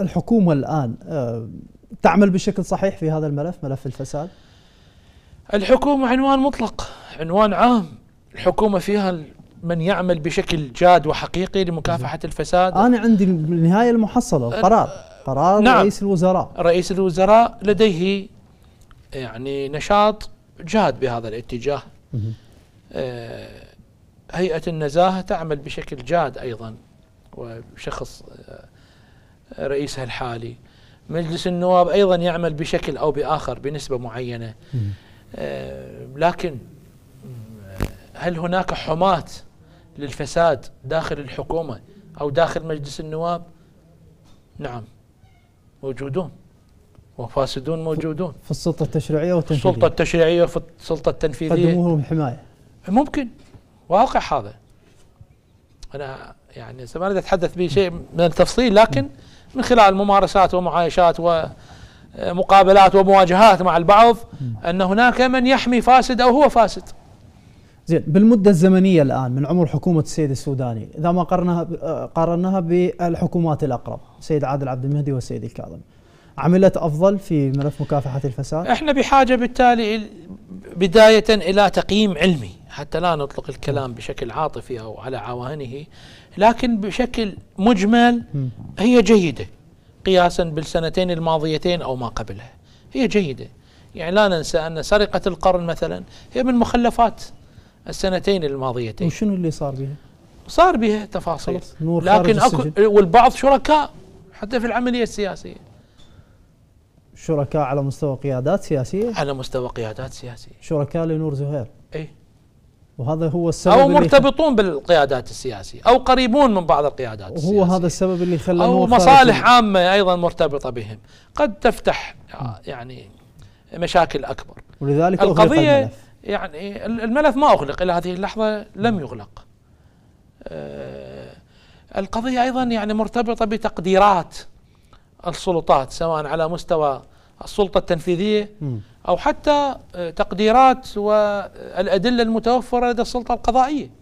الحكومة الآن آه، تعمل بشكل صحيح في هذا الملف ملف الفساد؟ الحكومة عنوان مطلق عنوان عام الحكومة فيها من يعمل بشكل جاد وحقيقي لمكافحة الفساد أنا عندي النهاية المحصلة القرار قرار نعم رئيس الوزراء رئيس الوزراء لديه يعني نشاط جاد بهذا الاتجاه آه، هيئة النزاهة تعمل بشكل جاد أيضا وشخص آه، رئيسها الحالي مجلس النواب أيضا يعمل بشكل أو بآخر بنسبة معينة آه، لكن آه، هل هناك حماة للفساد داخل الحكومة أو داخل مجلس النواب نعم موجودون وفاسدون موجودون في السلطة التشريعية والتنفيذية السلطة التشريعية وفي السلطة التنفيذية قدموهم حماية ممكن واقع هذا أنا يعني ما أريد أتحدث بشيء من التفصيل لكن م. من خلال ممارسات ومعايشات ومقابلات ومواجهات مع البعض أن هناك من يحمي فاسد أو هو فاسد زين بالمدة الزمنية الآن من عمر حكومة السيد السوداني إذا ما قرناها قارناها بالحكومات الأقرب سيد عادل عبد المهدي والسيد الكاظم عملت أفضل في ملف مكافحة الفساد؟ احنا بحاجة بالتالي بداية إلى تقييم علمي حتى لا نطلق الكلام بشكل عاطفي أو على عواهنه لكن بشكل مجمل هي جيدة قياسا بالسنتين الماضيتين أو ما قبلها هي جيدة يعني لا ننسى أن سرقة القرن مثلا هي من مخلفات السنتين الماضيتين وشنو اللي صار بها؟ صار بها تفاصيل نور لكن اكو والبعض شركاء حتى في العمليه السياسيه شركاء على مستوى قيادات سياسيه؟ على مستوى قيادات سياسيه شركاء لنور زهير اي وهذا هو السبب أو مرتبطون بالقيادات السياسية أو قريبون من بعض القيادات السياسية وهو هذا السبب اللي خلى أو مصالح عامة أيضا مرتبطة بهم قد تفتح آه، يعني مشاكل أكبر ولذلك القضية الملف. يعني الملف ما أغلق إلى هذه اللحظة لم يغلق آه القضية أيضا يعني مرتبطة بتقديرات السلطات سواء على مستوى السلطة التنفيذية أو حتى آه، تقديرات والأدلة المتوفرة لدى السلطة القضائية